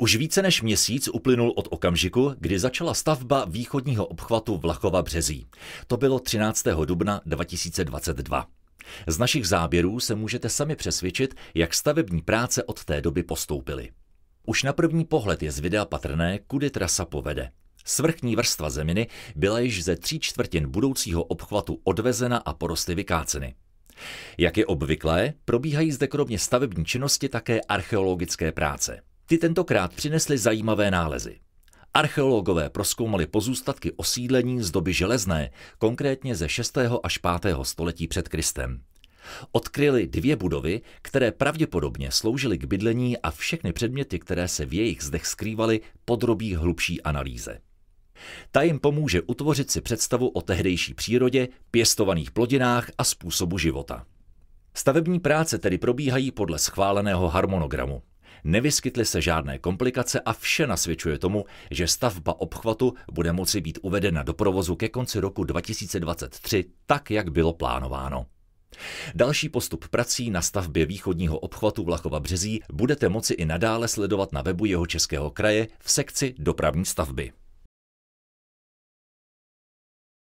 Už více než měsíc uplynul od okamžiku, kdy začala stavba východního obchvatu Vlachova Březí. To bylo 13. dubna 2022. Z našich záběrů se můžete sami přesvědčit, jak stavební práce od té doby postoupily. Už na první pohled je z videa patrné, kudy trasa povede. Svrchní vrstva zeminy byla již ze tří čtvrtin budoucího obchvatu odvezena a porosty vykáceny. Jak je obvyklé, probíhají zde kromě stavební činnosti také archeologické práce. Ty tentokrát přinesly zajímavé nálezy. Archeologové proskoumali pozůstatky osídlení z doby železné, konkrétně ze 6. až 5. století před Kristem. Odkryli dvě budovy, které pravděpodobně sloužily k bydlení a všechny předměty, které se v jejich zdech skrývaly, podrobí hlubší analýze. Ta jim pomůže utvořit si představu o tehdejší přírodě, pěstovaných plodinách a způsobu života. Stavební práce tedy probíhají podle schváleného harmonogramu. Nevyskytly se žádné komplikace a vše nasvědčuje tomu, že stavba obchvatu bude moci být uvedena do provozu ke konci roku 2023 tak, jak bylo plánováno. Další postup prací na stavbě východního obchvatu Vlachova Březí budete moci i nadále sledovat na webu jeho českého kraje v sekci dopravní stavby.